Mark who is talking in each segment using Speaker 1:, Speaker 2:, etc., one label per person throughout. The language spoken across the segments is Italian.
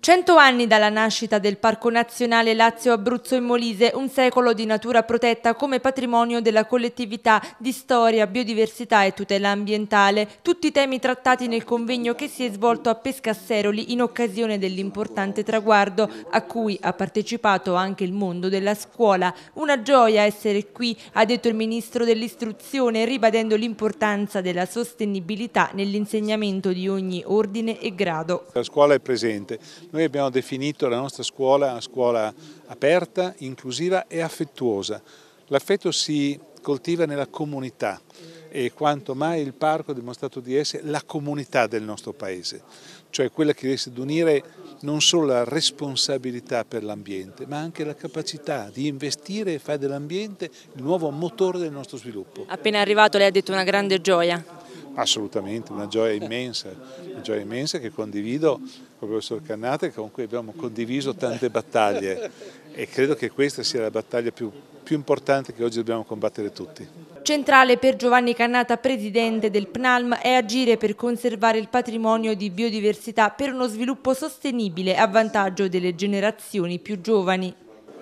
Speaker 1: Cento anni dalla nascita del Parco Nazionale Lazio Abruzzo e Molise, un secolo di natura protetta come patrimonio della collettività di storia, biodiversità e tutela ambientale, tutti i temi trattati nel convegno che si è svolto a Pescasseroli in occasione dell'importante traguardo a cui ha partecipato anche il mondo della scuola. Una gioia essere qui, ha detto il Ministro dell'Istruzione, ribadendo l'importanza della sostenibilità nell'insegnamento di ogni ordine e grado.
Speaker 2: La scuola è presente presente. Noi abbiamo definito la nostra scuola una scuola aperta, inclusiva e affettuosa. L'affetto si coltiva nella comunità e quanto mai il parco ha dimostrato di essere la comunità del nostro paese, cioè quella che riesce ad unire non solo la responsabilità per l'ambiente, ma anche la capacità di investire e fare dell'ambiente il nuovo motore del nostro sviluppo.
Speaker 1: Appena arrivato lei ha detto una grande gioia.
Speaker 2: Assolutamente, una gioia immensa, una gioia immensa che condivido con il professor Cannate con cui abbiamo condiviso tante battaglie e credo che questa sia la battaglia più, più importante che oggi dobbiamo combattere tutti.
Speaker 1: Centrale per Giovanni Cannata, presidente del PNALM, è agire per conservare il patrimonio di biodiversità per uno sviluppo sostenibile a vantaggio delle generazioni più giovani.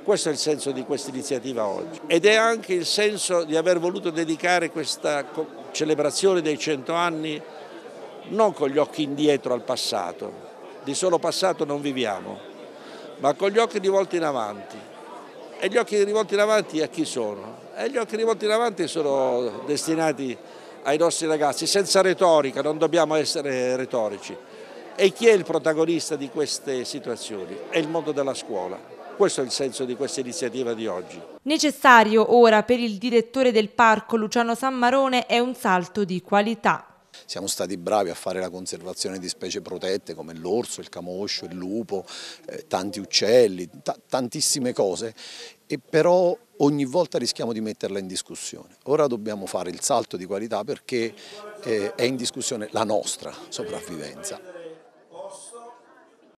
Speaker 3: Questo è il senso di questa iniziativa oggi ed è anche il senso di aver voluto dedicare questa celebrazione dei cento anni non con gli occhi indietro al passato, di solo passato non viviamo, ma con gli occhi rivolti in avanti. E gli occhi rivolti in avanti a chi sono? E gli occhi rivolti in avanti sono destinati ai nostri ragazzi, senza retorica, non dobbiamo essere retorici. E chi è il protagonista di queste situazioni? È il mondo della scuola. Questo è il senso di questa iniziativa di oggi.
Speaker 1: Necessario ora per il direttore del parco Luciano Sammarone è un salto di qualità.
Speaker 4: Siamo stati bravi a fare la conservazione di specie protette come l'orso, il camoscio, il lupo, eh, tanti uccelli, tantissime cose e però ogni volta rischiamo di metterla in discussione. Ora dobbiamo fare il salto di qualità perché eh, è in discussione la nostra sopravvivenza.